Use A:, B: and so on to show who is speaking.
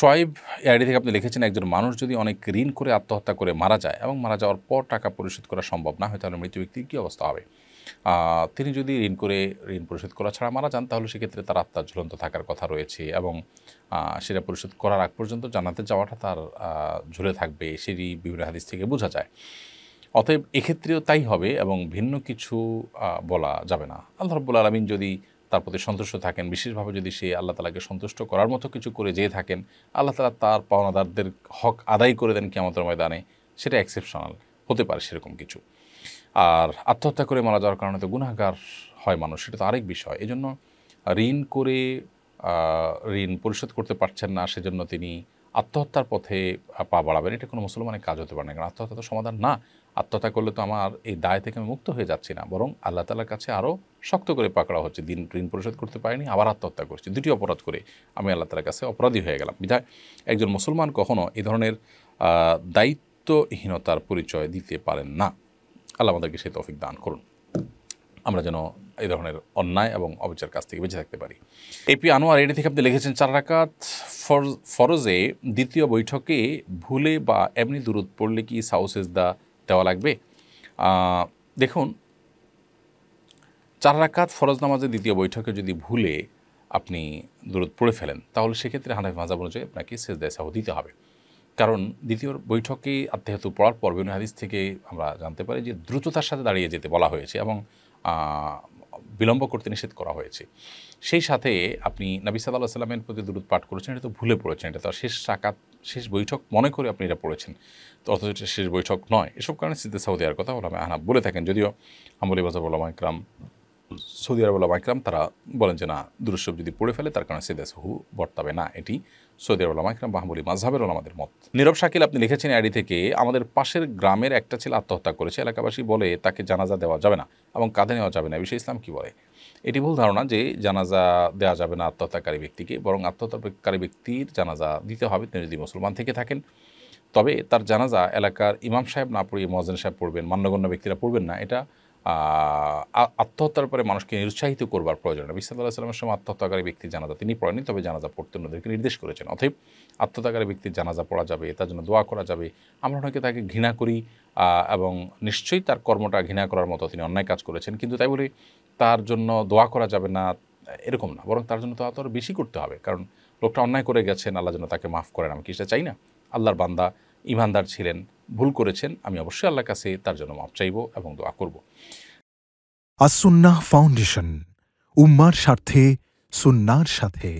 A: Shoaib AID থেকে আপনি লিখেছেন একজন মানুষ যদি অনেক ঋণ করে আত্মহত্যা করে মারা যায় এবং মারা যাওয়ার পর টাকা পরিশোধ করা সম্ভব না হয় তাহলে মৃত ব্যক্তির কী অবস্থা হবে তিনি যদি ঋণ করে ঋণ পরিশোধ করা ছাড়া মারা যান তাহলে সেক্ষেত্রে তার আত্মার ঝুলন্ত থাকার কথা রয়েছে এবং সেটা পরিশোধ করার আগ পর্যন্ত জানাতে যাওয়াটা তার ঝুলে থাকবে সেটি বিভিন্ন হাদিস থেকে বোঝা যায় অতএব এক্ষেত্রেও তাই হবে এবং ভিন্ন কিছু বলা যাবে না আল্লাহ রব্বুল আলমিন যদি তার প্রতি সন্তুষ্ট থাকেন বিশেষভাবে যদি সে আল্লাহ তালাকে সন্তুষ্ট করার মতো কিছু করে যেয়ে থাকেন আল্লাহ তালা তার পাওনাদারদের হক আদায় করে দেন আমাদের ময়দানে সেটা এক্সেপশনাল হতে পারে সেরকম কিছু আর আত্মহত্যা করে মারা যাওয়ার কারণে তো গুণাগার হয় মানুষ সেটা তো আরেক বিষয় এই জন্য ঋণ করে ঋণ পরিশোধ করতে পারছেন না সেজন্য তিনি আত্মহত্যার পথে পা বাড়াবেন এটা কোনো মুসলমানের কাজ হতে পারে না কারণ আত্মহত্যা তো সমাধান না আত্মহত্যা করলে তো আমার এই দায় থেকে আমি মুক্ত হয়ে যাচ্ছি না বরং আল্লাহ তালার কাছে আরও শক্ত করে পাকড়া হচ্ছে দিন ঋণ পরিশোধ করতে পারেনি আবার আত্মহত্যা করছে দুটি অপরাধ করে আমি আল্লাহ তালার কাছে অপরাধী হয়ে গেলাম বিধায় একজন মুসলমান কখনও এ ধরনের দায়িত্বহীনতার পরিচয় দিতে পারেন না আল্লাহ আমাদেরকে সে তফিক দান করুন আমরা যেন এই ধরনের অন্যায় এবং অবিচার কাছ থেকে বেঁচে থাকতে পারি এপি আনোয়ার এটি থেকে আপনি লিখেছেন চার রাকাত ফরজে দ্বিতীয় বৈঠকে ভুলে বা এমনি দূরত পড়লে কি সাউসেজদা দেওয়া লাগবে দেখুন চার রাকাত ফরজ নামাজের দ্বিতীয় বৈঠকে যদি ভুলে আপনি দূরত পড়ে ফেলেন তাহলে সেক্ষেত্রে হানাফি মাজাব অনুযায়ী আপনাকে সেজদায় সাহ দিতে হবে কারণ দ্বিতীয় বৈঠকে আত্মীয়তু পড়ার পর বিভিন্ন হাদিস থেকে আমরা জানতে পারি যে দ্রুততার সাথে দাঁড়িয়ে যেতে বলা হয়েছে এবং বিলম্ব করতে নিষেধ করা হয়েছে সেই সাথে আপনি নবী সাল্লাহ সাল্লামের প্রতি দূরত পাঠ করেছেন এটা তো ভুলে পড়েছেন এটা তার শেষ সাকাত শেষ বৈঠক মনে করে আপনি এটা পড়েছেন তো অথচ শেষ বৈঠক নয় এসব কারণে সিদ্ধে সাউদি দেওয়ার কথা ওলামা আহনাব বলে থাকেন যদিও আমলি বাজাবুল্লাহ ইকরাম সৌদি আরব আলামাইকরাম তারা বলেন যে না দুরুসব যদি পড়ে ফেলে তার কারণে সেদেশ হু বর্তাবে না এটি সৌদি আরব আলামাইকরাম বাহামুলি মাঝহাবের আমাদের মত নীরব শাকিল আপনি লিখেছেন আইডি থেকে আমাদের পাশের গ্রামের একটা ছেলে আত্মহত্যা করেছে এলাকাবাসী বলে তাকে জানাজা দেওয়া যাবে না এবং কাঁধে নেওয়া যাবে না বিষয়ে ইসলাম কি বলে এটি ভুল ধারণা যে জানাজা দেওয়া যাবে না আত্মহত্যাকারী ব্যক্তিকে বরং আত্মহত্যাকারী ব্যক্তির জানাজা দিতে হবে তিনি যদি মুসলমান থেকে থাকেন তবে তার জানাজা এলাকার ইমাম সাহেব না পড়িয়ে মহাজন সাহেব পড়বেন মান্যগণ্য ব্যক্তিরা পড়বেন না এটা আত্মহত্যার পরে মানুষকে নিরুৎসাহিত করবার প্রয়োজন নবী সাল্লাহ সাল্লামের সময় আত্মহত্যাকারী ব্যক্তি জানাজা তিনি পড়েনি তবে জানাজা পড়তে অন্যদেরকে নির্দেশ করেছেন অথব আত্মহত্যাকারী ব্যক্তির জানাজা পড়া যাবে তার জন্য দোয়া করা যাবে আমরা অনেকে তাকে ঘৃণা করি এবং নিশ্চয়ই তার কর্মটা ঘৃণা করার মতো তিনি অন্যায় কাজ করেছেন কিন্তু তাই বলে তার জন্য দোয়া করা যাবে না এরকম না বরং তার জন্য তো আরও বেশি করতে হবে কারণ লোকটা অন্যায় করে গেছেন আল্লাহ যেন তাকে মাফ করেন আমি কি সেটা চাই না আল্লাহর বান্দা ইমানদার ছিলেন ভুল করেছেন আমি অবশ্যই আল্লাহর কাছে তার জন্য মাপ চাইব এবং দোয়া করব আসুন্না ফাউন্ডেশন উম্মার স্বার্থে সুন্নার সাথে